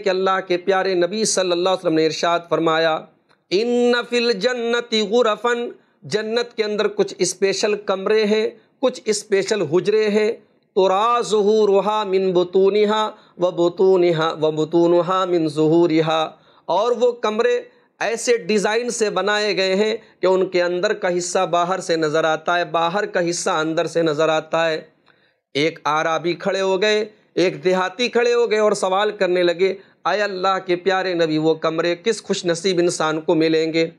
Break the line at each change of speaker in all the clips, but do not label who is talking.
कि अल्लाह के प्यारे नबी सल्लल्लाहु अलैहि वसल्लम ने इरशाद फरमाया इन फिल जन्नति गुरफन जन्नत के अंदर कुछ स्पेशल कमरे हैं कुछ स्पेशल हुजरे हैं तो राजहू रुहा मिन बतूनहा व बतूनहा व बतूनहा मिन जहूरहा और वो कमरे ऐसे डिज़ाइन से बनाए गए हैं कि उनके अंदर का हिस्सा बाहर से नज़र आता है बाहर का हिस्सा अंदर से नज़र आता है एक आराबी खड़े हो गए एक देहाती खड़े हो गए और सवाल करने लगे आय अल्लाह के प्यारे नबी वो कमरे किस खुश नसीब इंसान को मिलेंगे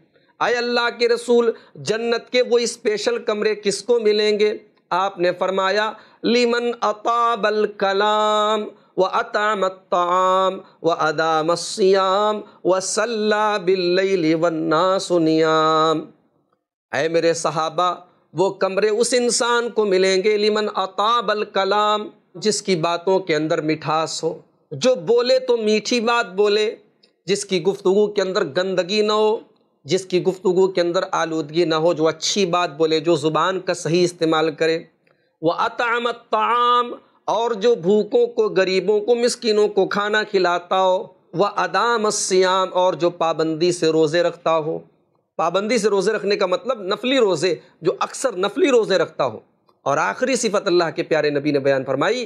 आय अल्लाह के रसूल जन्नत के वो स्पेशल कमरे किसको मिलेंगे आपने फरमाया लिमन अताबल कलाम व अतामताम व अदामस्याम व सल्ला बिल्लैली वन्ना सुनियाम ऐ मेरे सहाबा वो कमरे उस इंसान को मिलेंगे लिमन अताबल कलाम जिसकी बातों के अंदर मिठास हो जो बोले तो मीठी बात बोले जिसकी गुफ्तु के अंदर गंदगी ना हो जिसकी गुफ्तु के अंदर आलूदगी ना हो जो अच्छी बात बोले जो ज़ुबान का सही इस्तेमाल करे वह अतमत तमाम और जो भूखों को गरीबों को मिसकिनों को खाना खिलाता हो वह अदाम सियाम और जो पाबंदी से रोज़े रखता हो पाबंदी से रोज़े रखने का मतलब नफली रोज़े जो अक्सर नफली रोज़े रखता हो और आखिरी सिफत अल्लाह के प्यारे नबी ने बयान फरमाई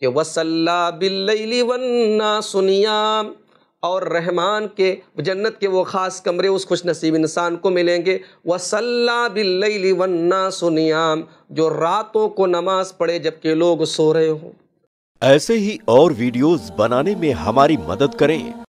कि वसल्ला बिल्ली वन्ना सुनियाम और रहमान के जन्नत के वो ख़ास कमरे उस खुश नसीब इंसान को मिलेंगे वसल्ला बिल्ली वन्ना सुनियाम जो रातों को नमाज पढ़े जबकि लोग सो रहे हों ऐसे ही और वीडियोस बनाने में हमारी मदद करें